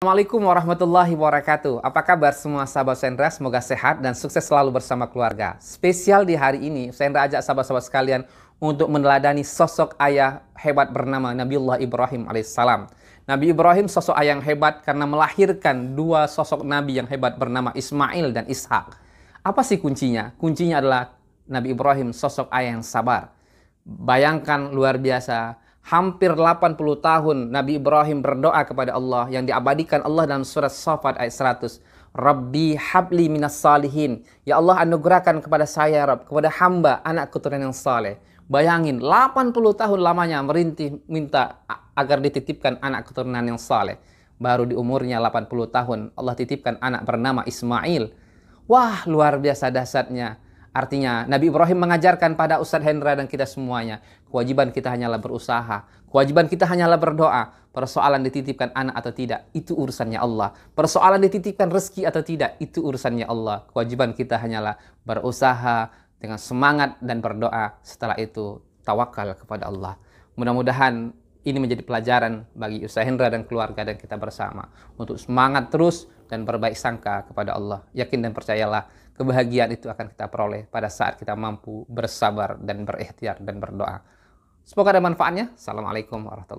Assalamualaikum warahmatullahi wabarakatuh. Apa kabar semua sahabat Sendra? Semoga sehat dan sukses selalu bersama keluarga. Spesial di hari ini, Sendra ajak sahabat-sahabat sekalian untuk meneladani sosok ayah hebat bernama Nabiullah Ibrahim alaihissalam. Nabi Ibrahim sosok ayah yang hebat karena melahirkan dua sosok nabi yang hebat bernama Ismail dan Ishak. Apa sih kuncinya? Kuncinya adalah Nabi Ibrahim sosok ayah yang sabar. Bayangkan luar biasa hampir 80 tahun Nabi Ibrahim berdoa kepada Allah yang diabadikan Allah dalam surat Safat ayat 100. Rabbi habli minas salihin. Ya Allah anugerahkan kepada saya Rabb, kepada hamba anak keturunan yang saleh. Bayangin 80 tahun lamanya merintih minta agar dititipkan anak keturunan yang saleh. Baru di umurnya 80 tahun Allah titipkan anak bernama Ismail. Wah, luar biasa dahsyatnya. Artinya, Nabi Ibrahim mengajarkan pada Ustadz Hendra dan kita semuanya, kewajiban kita hanyalah berusaha, kewajiban kita hanyalah berdoa. Persoalan dititipkan anak atau tidak, itu urusannya Allah. Persoalan dititipkan rezeki atau tidak, itu urusannya Allah. Kewajiban kita hanyalah berusaha dengan semangat dan berdoa. Setelah itu, tawakal kepada Allah. Mudah-mudahan ini menjadi pelajaran bagi Ustaz Hendra dan keluarga dan kita bersama untuk semangat terus dan berbaik sangka kepada Allah. Yakin dan percayalah, kebahagiaan itu akan kita peroleh pada saat kita mampu bersabar dan berikhtiar dan berdoa. Semoga ada manfaatnya. Assalamualaikum warahmatullahi